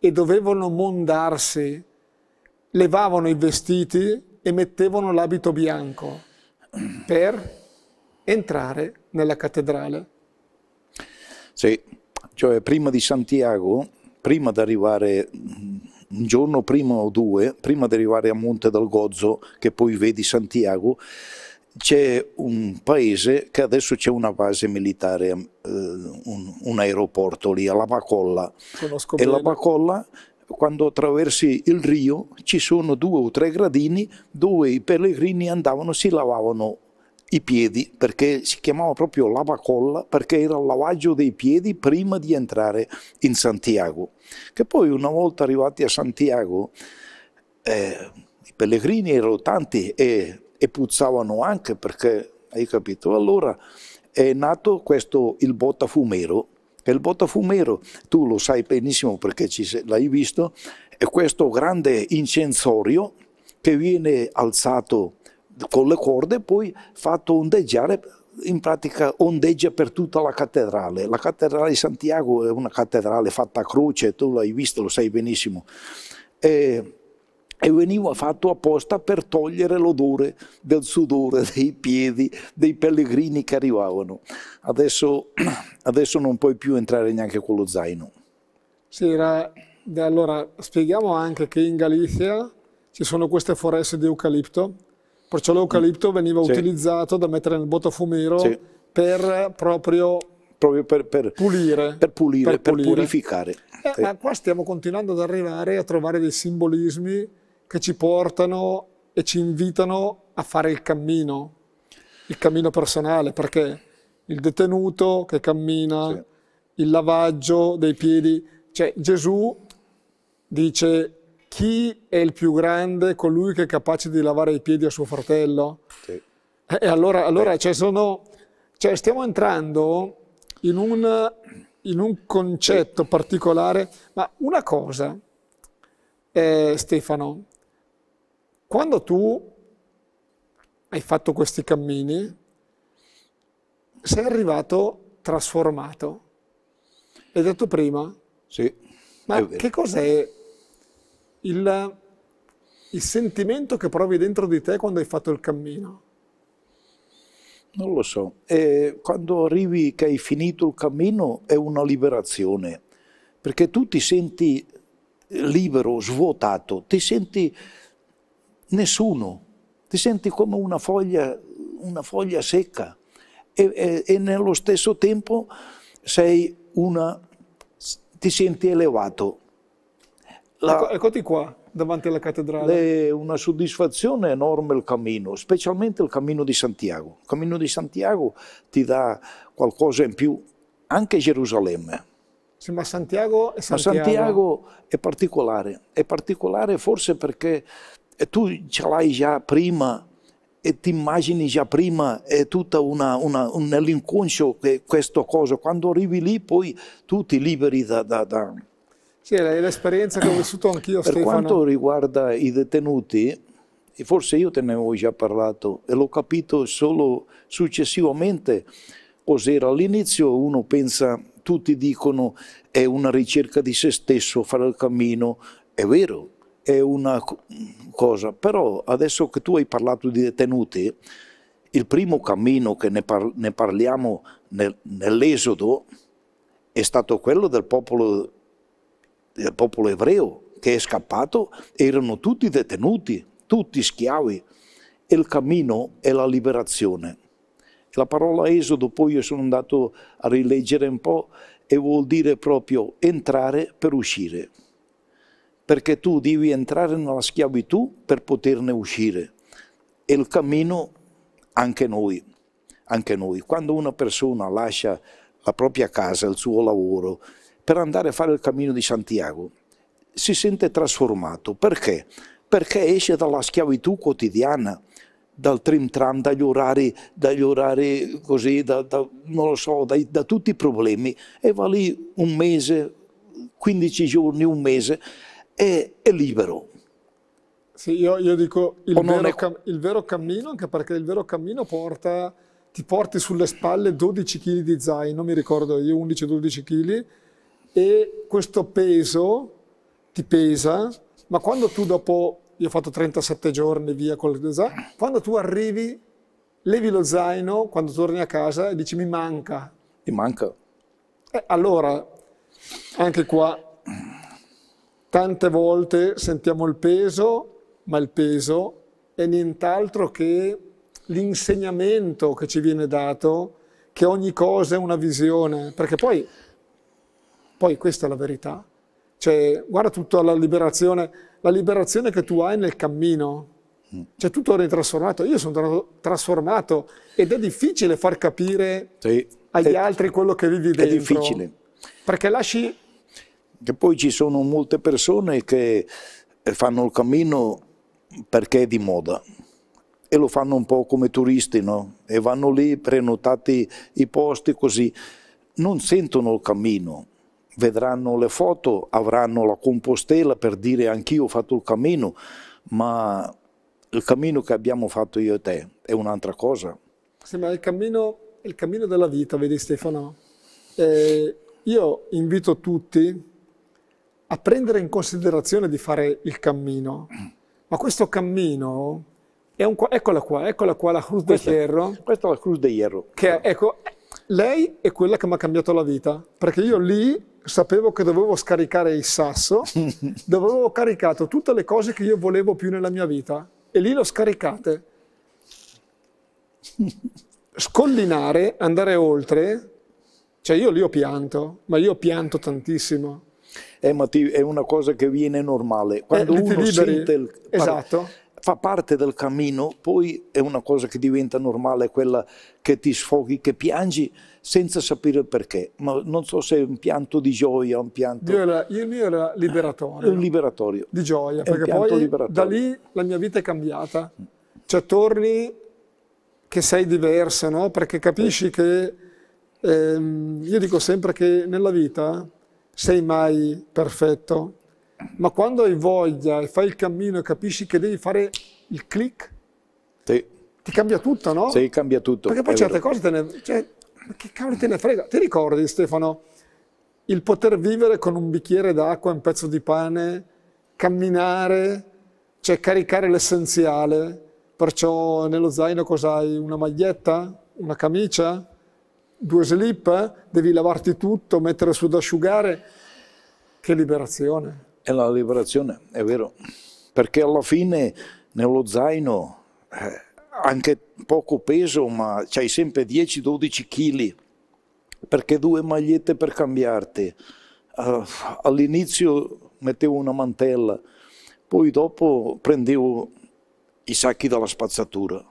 Speaker 1: e dovevano mondarsi, levavano i vestiti e mettevano l'abito bianco per entrare nella cattedrale.
Speaker 2: Sì, cioè prima di Santiago, prima di arrivare un giorno prima o due, prima di arrivare a Monte del Gozzo, che poi vedi Santiago, c'è un paese che adesso c'è una base militare, eh, un, un, aeroporto lì, alla Bacolla.
Speaker 1: Conosco e bene. la
Speaker 2: Bacolla, quando attraversi il rio, ci sono due o tre gradini dove i pellegrini andavano, si lavavano i piedi, perché si chiamava proprio lavacolla, perché era il lavaggio dei piedi prima di entrare in Santiago. Che poi una volta arrivati a Santiago, eh, i pellegrini erano tanti e e puzzavano anche perché, hai capito? Allora è nato questo, il Botafumero, e il Botafumero, tu lo sai benissimo perché l'hai visto, è questo grande incensorio che viene alzato con le corde e poi fatto ondeggiare, in pratica ondeggia per tutta la cattedrale. La cattedrale di Santiago è una cattedrale fatta a croce, tu l'hai visto, lo sai benissimo. E e veniva fatto apposta per togliere l'odore del sudore *laughs* dei piedi dei pellegrini che arrivavano. Adesso, *clears throat* adesso non puoi più entrare neanche con lo zaino.
Speaker 1: Sì, era... allora spieghiamo anche che in Galizia ci sono queste foreste di eucalipto, perciò l'eucalipto mm. veniva sì. utilizzato da mettere nel bottafumero sì. per proprio proprio per, per, pulire, per, pulire, per, pulire, per purificare. Eh, sì. Ma qua stiamo continuando ad arrivare a trovare dei simbolismi che ci portano e ci invitano a fare il cammino, il cammino personale, perché il detenuto che cammina, sì. il lavaggio dei piedi, cioè Gesù dice chi è il più grande, colui che è capace di lavare i piedi a suo fratello? Sì. E allora, allora cioè sono, cioè stiamo entrando in un, in un concetto sì. particolare, ma una cosa, eh, Stefano, quando tu hai fatto questi cammini, sei arrivato trasformato. L'hai detto prima? Sì. Ma che cos'è il, il sentimento che provi dentro di te quando hai fatto il cammino?
Speaker 2: Non lo so,
Speaker 1: eh, quando arrivi che
Speaker 2: hai finito il cammino è una liberazione, perché tu ti senti libero, svuotato, ti senti nessuno, ti senti come una foglia, una foglia secca e, e, e, nello stesso tempo una, ti senti elevato. La, ecco, eccoti qua, davanti alla cattedrale. È una soddisfazione enorme il cammino, specialmente il cammino di Santiago. Il cammino di Santiago ti dà qualcosa in più, anche Gerusalemme.
Speaker 1: Sì, ma Santiago è Santiago. Ma Santiago
Speaker 2: è particolare, è particolare forse perché e tu ce l'hai già prima e ti immagini già prima, è tutta una, una, un, nell'inconscio che questa cosa, quando arrivi lì poi tu ti liberi da... da, da.
Speaker 1: Sì, è l'esperienza che ho vissuto anch'io, Per quanto
Speaker 2: riguarda i detenuti, forse io te ne avevo già parlato e l'ho capito solo successivamente, cos'era all'inizio uno pensa, tutti dicono è una ricerca di se stesso fare il cammino, è vero, è una cosa, però adesso che tu hai parlato di detenuti, il primo cammino che ne, par ne parliamo nel nell'esodo è stato quello del popolo, del popolo ebreo che è scappato, erano tutti detenuti, tutti schiavi. E il cammino è la liberazione. La parola esodo poi io sono andato a rileggere un po' e vuol dire proprio entrare per uscire perché tu devi entrare nella schiavitù per poterne uscire. E il cammino anche noi, anche noi. Quando una persona lascia la propria casa, il suo lavoro, per andare a fare il cammino di Santiago, si sente trasformato. Perché? Perché esce dalla schiavitù quotidiana, dal trim tram, dagli orari, dagli orari così, da, da, non lo so, da, da tutti i problemi e va lì un mese, 15 giorni, un mese è, è libero.
Speaker 1: Sì, io, io dico il vero, è... cam, il vero, cammino, anche perché il vero cammino porta, ti porti sulle spalle 12 kg di zaino, mi ricordo io 11-12 kg, e questo peso ti pesa, ma quando tu dopo, io ho fatto 37 giorni via con il zaino, quando tu arrivi, levi lo zaino, quando torni a casa e dici mi manca. Mi manca. Eh, allora, anche qua Tante volte sentiamo il peso, ma il peso è nient'altro che l'insegnamento che ci viene dato, che ogni cosa è una visione, perché poi, poi questa è la verità. Cioè, guarda tutta la liberazione, la liberazione che tu hai nel cammino, cioè tutto ora è trasformato, io sono trasformato ed è difficile far capire sì. agli è, altri quello che vivi dentro. È difficile. Perché lasci
Speaker 2: e poi ci sono molte persone che eh, fanno il cammino perché è di moda e lo fanno un po' come turisti, no? E vanno lì prenotati i posti così. Non sentono il cammino, vedranno le foto, avranno la compostela per dire anch'io ho fatto il cammino, ma il cammino che abbiamo fatto io e te è un'altra cosa.
Speaker 1: Sì, ma il cammino, il cammino della vita, vedi Stefano? Eh, io invito tutti a prendere in considerazione di fare il cammino. Ma questo cammino è un, eccola qua, eccola qua la Cruz questa, de Hierro. Questa è la Cruz de Hierro. Che, ecco, lei è quella che mi ha cambiato la vita, perché io lì sapevo che dovevo scaricare il sasso, *laughs* dove avevo caricato tutte le cose che io volevo più nella mia vita, e lì l'ho scaricate. Scollinare, andare oltre, cioè io lì ho pianto, ma io ho pianto tantissimo
Speaker 2: è, è una cosa che viene normale. Quando eh, uno sente il... Esatto
Speaker 1: fa parte del cammino, poi
Speaker 2: è una cosa che diventa normale, quella che ti sfoghi, che piangi senza sapere perché, ma non so se è un pianto di gioia, un pianto...
Speaker 1: Io era, il mio era liberatorio. Eh, liberatorio. Di gioia, perché poi da lì la mia vita è cambiata. Cioè torni che sei diversa, no? Perché capisci che... Ehm, io dico sempre che nella vita sei mai perfetto, ma quando hai voglia e fai il cammino e capisci che devi fare il click, sì. ti cambia tutto, no? Sì, cambia tutto. Perché poi certe vero. cose te ne... Cioè, che cavolo te ne frega? Ti ricordi, Stefano, il poter vivere con un bicchiere d'acqua, un pezzo di pane, camminare, cioè caricare l'essenziale, perciò nello zaino cos'hai? Una maglietta? Una camicia? due slip, eh? devi lavarti tutto, mettere su da asciugare. Che liberazione.
Speaker 2: È la liberazione, è vero. Perché alla fine nello zaino, eh, anche poco peso, ma c'hai sempre 10-12 kg, perché due magliette per cambiarti. Uh, all'inizio mettevo una mantella, poi dopo prendevo i sacchi dalla spazzatura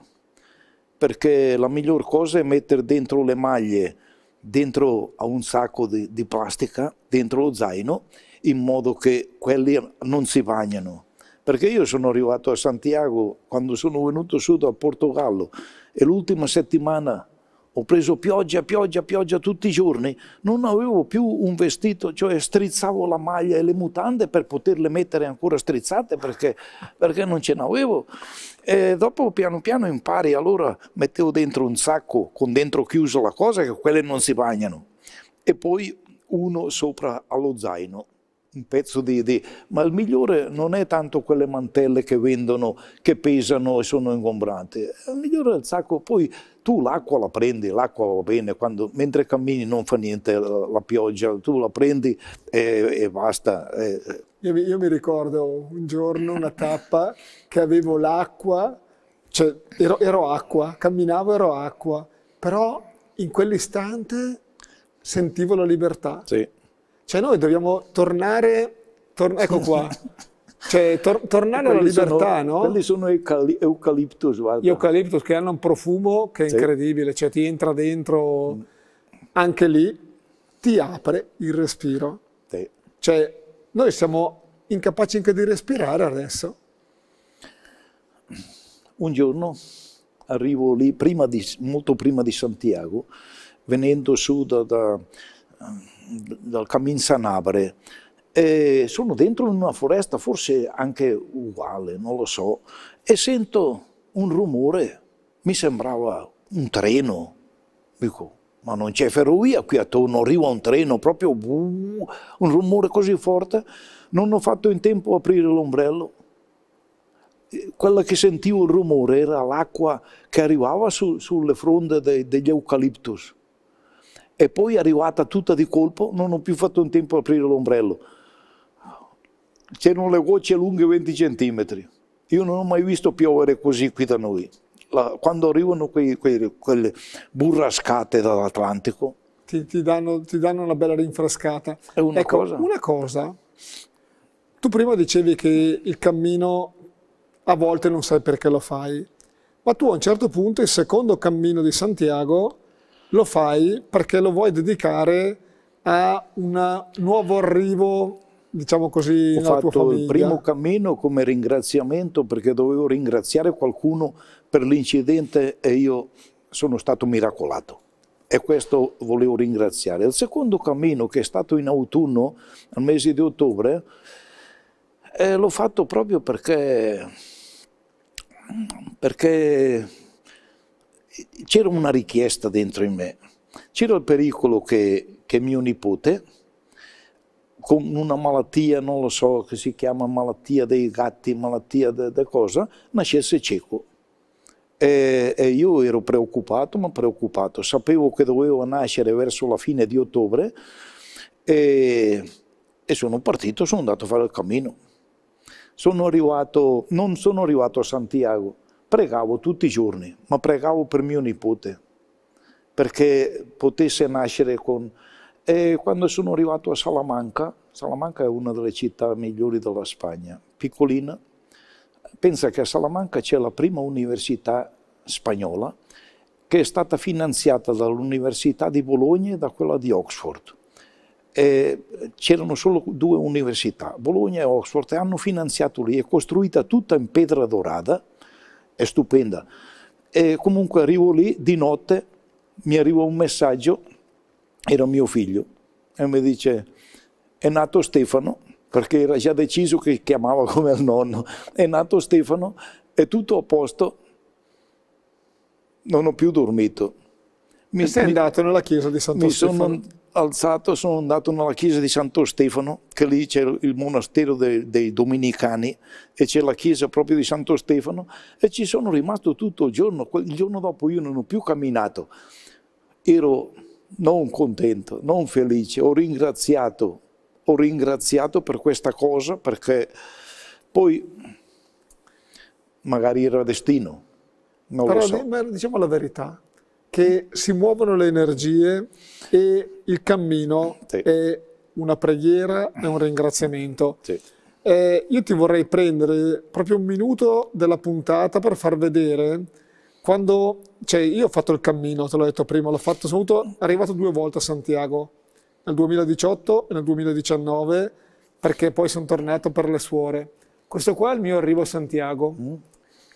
Speaker 2: perché la miglior cosa è mettere dentro le maglie, dentro a un sacco di, di plastica, dentro lo zaino, in modo che quelli non si bagnano. Perché io sono arrivato a Santiago quando sono venuto su dal Portogallo e l'ultima settimana ho preso pioggia, pioggia, pioggia tutti i giorni, non avevo più un vestito, cioè strizzavo la maglia e le mutande per poterle mettere ancora strizzate perché, perché non ce n'avevo. E dopo piano piano impari, allora mettevo dentro un sacco con dentro chiuso la cosa che quelle non si bagnano e poi uno sopra allo zaino un pezzo di, di, ma il migliore non è tanto quelle mantelle che vendono, che pesano e sono ingombranti, il migliore è il sacco, poi tu l'acqua la prendi, l'acqua va bene, quando, mentre cammini non fa niente la, la pioggia, tu la prendi e, e basta. E...
Speaker 1: Io, mi, io, mi, ricordo un giorno una tappa che avevo l'acqua, cioè ero, ero acqua, camminavo ero acqua, però in quell'istante sentivo la libertà. Sì. Cioè noi dobbiamo tornare, tor ecco *laughs* qua, cioè, tor- tornare alla libertà, sono, no? Quelli
Speaker 2: sono eucali- eucaliptus, guarda.
Speaker 1: eucaliptus che hanno un profumo che è sì. incredibile, cioè ti entra dentro, anche lì ti apre il respiro. Sì. Cioè, noi siamo incapaci anche di respirare adesso. Un giorno
Speaker 2: arrivo lì, prima di, molto prima di Santiago, venendo su da, da, dal Cammin Sanabre, e eh, sono dentro in una foresta, forse anche uguale, non lo so, e sento un rumore, mi sembrava un treno. Dico, ma non c'è ferrovia qui attorno, arriva un treno, proprio buh, un rumore così forte, non ho fatto in tempo a aprire l'ombrello. Quella che sentivo il rumore era l'acqua che arrivava su, sulle fronde de, degli eucaliptus e poi è arrivata tutta di colpo, non ho più fatto in tempo a aprire l'ombrello. C'erano le gocce lunghe 20 centimetri. Io non ho mai visto piovere così qui da noi. La, quando arrivano quei, quei, quelle burrascate dall'Atlantico.
Speaker 1: Ti, ti, danno, ti, danno, una bella rinfrescata. È una ecco, cosa. Una cosa, tu prima dicevi che il cammino a volte non sai perché lo fai, ma tu a un certo punto il secondo cammino di Santiago lo fai perché lo vuoi dedicare a un nuovo arrivo diciamo così, Ho fatto il primo
Speaker 2: cammino come ringraziamento perché dovevo ringraziare qualcuno per l'incidente e io sono stato miracolato e questo volevo ringraziare. Il secondo cammino che è stato in autunno, al mese di ottobre, eh, l'ho fatto proprio perché, perché c'era una richiesta dentro in me. C'era il pericolo che, che mio nipote, con una malattia, non lo so, che si chiama malattia dei gatti, malattia di cosa, nascesse cieco. E, e, io ero preoccupato, ma preoccupato. Sapevo che dovevo nascere verso la fine di ottobre e, e sono partito, sono andato a fare il cammino. Sono arrivato, non sono arrivato a Santiago, pregavo tutti i giorni, ma pregavo per mio nipote, perché potesse nascere con e quando sono arrivato a Salamanca, Salamanca è una delle città migliori della Spagna, piccolina, pensa che a Salamanca c'è la prima università spagnola che è stata finanziata dall'Università di Bologna e da quella di Oxford. c'erano solo due università, Bologna e Oxford, e hanno finanziato lì, è costruita tutta in pedra dorata, è stupenda. E comunque arrivo lì di notte, mi arriva un messaggio era mio figlio, e mi dice, è nato Stefano, perché era già deciso che chiamava come il nonno, è nato Stefano, è tutto a posto, non ho più dormito.
Speaker 1: Mi, sei andato nella chiesa di Santo mi Stefano? Mi
Speaker 2: sono alzato, sono andato nella chiesa di Santo Stefano, che lì c'è il monastero dei, dei Dominicani e c'è la chiesa proprio di Santo Stefano e ci sono rimasto tutto il giorno. Il giorno dopo io non ho più camminato. Ero non contento, non felice, ho ringraziato, ho ringraziato per questa cosa perché
Speaker 1: poi magari era destino, non Però, lo so. Però diciamo la verità, che si muovono le energie e il cammino sì. è una preghiera e un ringraziamento. Sì. Eh, io ti vorrei prendere proprio un minuto della puntata per far vedere quando, cioè io ho fatto il cammino, te l'ho detto prima, l'ho fatto, sono venuto, arrivato due volte a Santiago, nel 2018 e nel 2019, perché poi sono tornato per le suore. Questo qua è il mio arrivo a Santiago. Mm.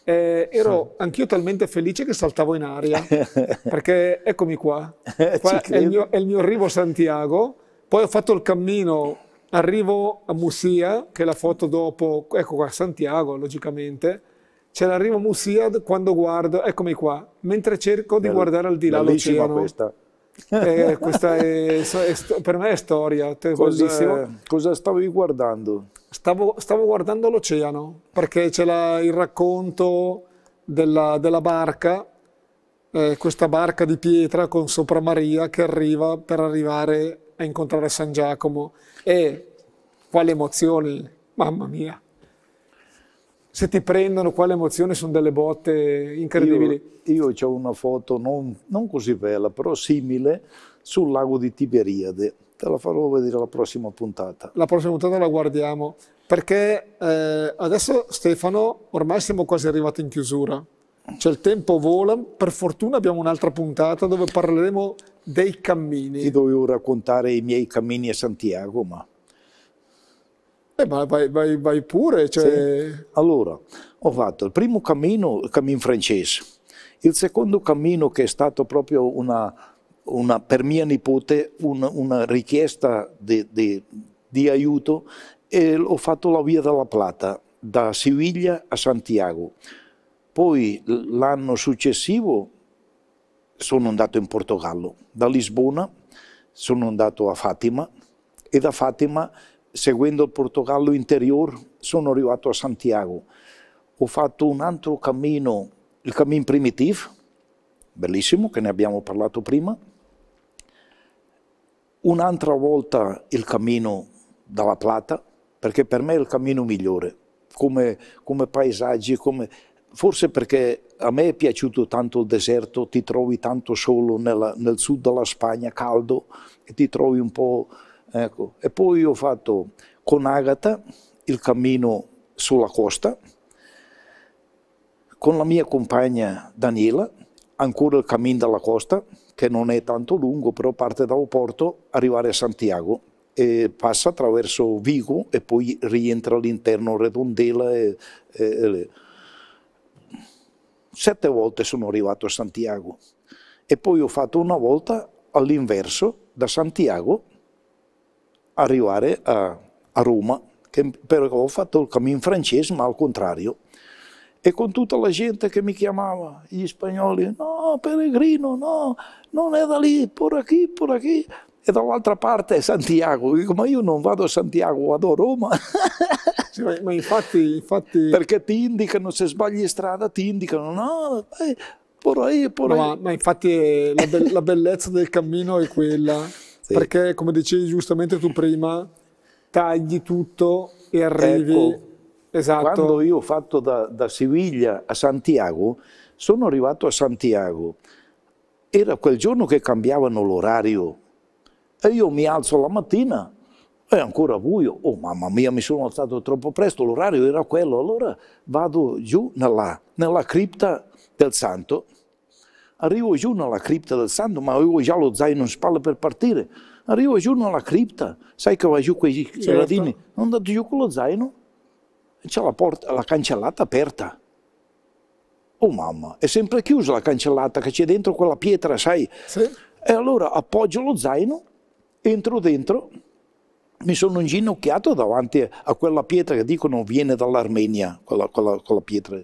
Speaker 1: Eh, ero sì. anch'io talmente felice che saltavo in aria, *laughs* perché eccomi qua, eh, qua è, il mio, è, il mio, arrivo a Santiago, poi ho fatto il cammino, arrivo a Musia, che è la foto dopo, ecco qua Santiago logicamente, ce l'arrivo Musiad quando guardo, eccomi qua, mentre cerco di Bell guardare al di là l'oceano. questa. Eh, questa è, è, per me è storia, te, cosa,
Speaker 2: cosa stavi guardando?
Speaker 1: Stavo, stavo guardando l'oceano, perché c'è il racconto della, della barca, eh, questa barca di pietra con sopra Maria che arriva per arrivare a incontrare San Giacomo. E quali emozioni, mamma mia! se ti prendono, quale emozione, sono delle botte incredibili.
Speaker 2: Io, io ho una foto non, non, così bella, però simile, sul lago di Tiberiade. Te la farò vedere la prossima puntata.
Speaker 1: La prossima puntata la guardiamo, perché eh, adesso Stefano, ormai siamo quasi arrivati in chiusura. Cioè il tempo vola, per fortuna abbiamo un'altra puntata dove parleremo dei cammini. Ti dovevo raccontare i miei cammini a Santiago, ma... Eh, ma vai, vai,
Speaker 2: vai pure. Cioè... Sì. Allora, ho fatto il primo cammino, il cammino francese, il secondo cammino che è stato proprio una, una per mia nipote un, una richiesta di, di, di aiuto, e ho fatto la Via della Plata, da Siviglia a Santiago. Poi l'anno successivo sono andato in Portogallo, da Lisbona sono andato a Fatima e da Fatima seguendo il Portogallo interior, sono arrivato a Santiago. Ho fatto un altro cammino, il Cammin Primitif, bellissimo, che ne abbiamo parlato prima. Un'altra volta il cammino dalla Plata, perché per me è il cammino migliore, come, come paesaggi, come... forse perché a me è piaciuto tanto il deserto, ti trovi tanto solo nella, nel sud della Spagna, caldo, e ti trovi un po' Ecco. E poi ho fatto con Agata il cammino sulla costa, con la mia compagna Daniela, ancora il cammino dalla costa, che non è tanto lungo, però parte da Oporto arrivare a Santiago e passa attraverso Vigo e poi rientra all'interno Redondela. E, e, e. Sette volte sono arrivato a Santiago e poi ho fatto una volta all'inverso da Santiago arrivare a, a Roma, che, però ho fatto il cammino francese ma al contrario. E con tutta la gente che mi chiamava, gli spagnoli, no, Peregrino, no, non è da lì, por qui, por qui. E dall'altra parte è Santiago, dico, ma io non vado a Santiago, vado a Roma. *laughs*
Speaker 1: ma infatti, infatti... Perché ti indicano, se sbagli strada ti indicano, no, beh, por ahí, por ahí. No, ma, ma infatti eh, la, be la bellezza del cammino è quella sì. Perché, come dicevi giustamente tu prima, tagli tutto e arrivi... Ecco, esatto. Quando
Speaker 2: io ho fatto da, da Siviglia a Santiago, sono arrivato a Santiago, era quel giorno che cambiavano l'orario e io mi alzo la mattina è ancora buio, oh mamma mia mi sono alzato troppo presto, l'orario era quello, allora vado giù nella, nella cripta del santo Arrivo giù nella cripta del santo, ma avevo già lo zaino in spalla per partire. Arrivo giù nella cripta, sai che va giù quei gradini, certo. sono andato giù con lo zaino, c'è la, porta, la cancellata aperta. Oh mamma, è sempre chiusa la cancellata che c'è dentro quella pietra, sai? Sì. E allora appoggio lo zaino, entro dentro, mi sono inginocchiato davanti a quella pietra che dicono viene dall'Armenia, quella, quella, quella pietra.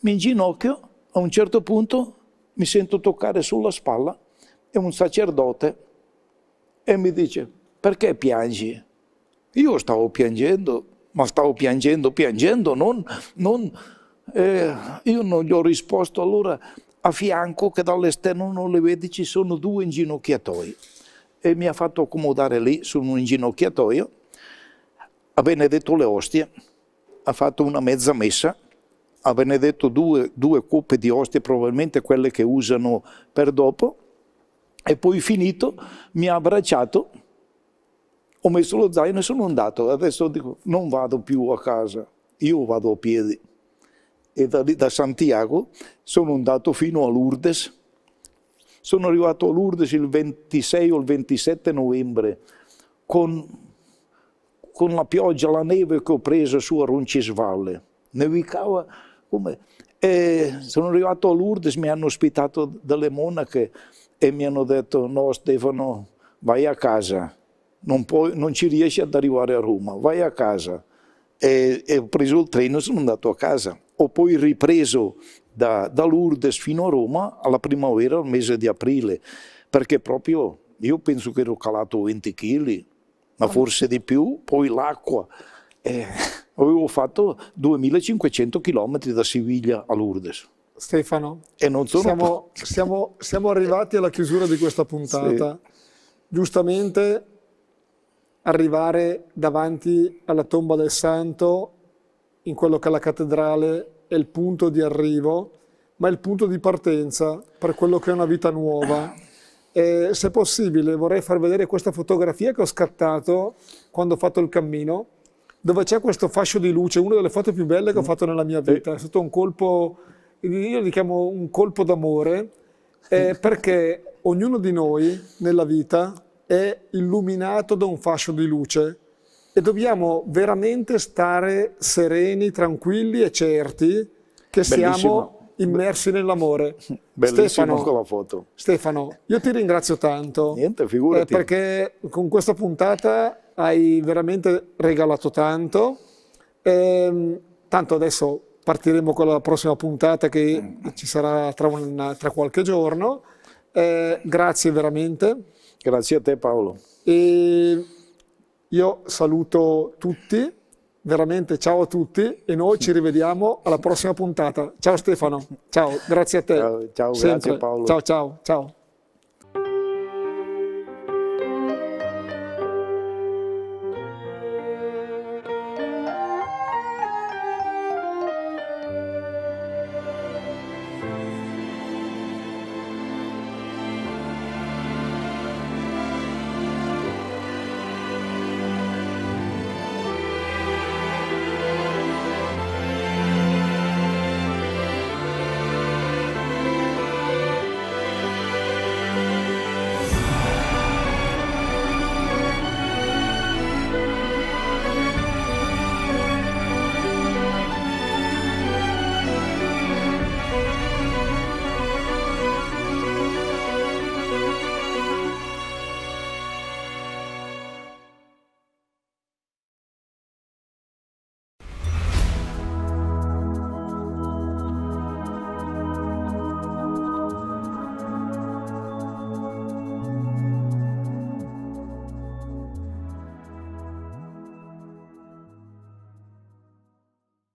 Speaker 2: Mi inginocchio, a un certo punto mi sento toccare sulla spalla e un sacerdote e mi dice perché piangi? Io stavo piangendo, ma stavo piangendo, piangendo, non, non, eh, io non gli ho risposto allora a fianco che dall'esterno non le vedi ci sono due inginocchiatoi e mi ha fatto accomodare lì su un inginocchiatoio, ha benedetto le ostie, ha fatto una mezza messa a benedetto due, due coppe di ostie, probabilmente quelle che usano per dopo, e poi finito mi ha abbracciato, ho messo lo zaino e sono andato. Adesso dico, non vado più a casa, io vado a piedi. E da, da Santiago sono andato fino a Lourdes. Sono arrivato a Lourdes il 26 o il 27 novembre con, con la pioggia, la neve che ho preso su a Roncisvalle. Nevicava come? E sono arrivato a Lourdes, mi hanno ospitato delle monache e mi hanno detto no Stefano, vai a casa, non, puoi, non ci riesci ad arrivare a Roma, vai a casa. E, e, ho preso il treno e sono andato a casa. Ho poi ripreso da, da Lourdes fino a Roma alla primavera, al mese di aprile, perché proprio io penso che ero calato 20 kg, ma forse di più, poi l'acqua eh, avevo fatto 2500 km da Siviglia a Lourdes.
Speaker 1: Stefano,
Speaker 2: sono... siamo,
Speaker 1: siamo, siamo, arrivati alla chiusura di questa puntata. Sì. Giustamente arrivare davanti alla tomba del santo, in quello che è la cattedrale, è il punto di arrivo, ma è il punto di partenza per quello che è una vita nuova. E, se possibile vorrei far vedere questa fotografia che ho scattato quando ho fatto il cammino dove c'è questo fascio di luce, una delle foto più belle che ho fatto nella mia vita. È stato un colpo, io li chiamo un colpo d'amore, eh, perché ognuno di noi nella vita è illuminato da un fascio di luce e dobbiamo veramente stare sereni, tranquilli e certi che Bellissimo. siamo immersi nell'amore. Bellissimo Stefano, foto. Stefano, io ti ringrazio tanto. Niente, figurati. Eh, perché con questa puntata hai veramente regalato tanto. E, ehm, tanto adesso partiremo con la prossima puntata che mm. ci sarà tra, una, tra qualche giorno. Eh, grazie veramente. Grazie a te Paolo. E io saluto tutti, veramente ciao a tutti e noi ci rivediamo alla prossima puntata. Ciao Stefano, ciao, grazie a te. Ciao, ciao grazie Paolo. Ciao, ciao, ciao.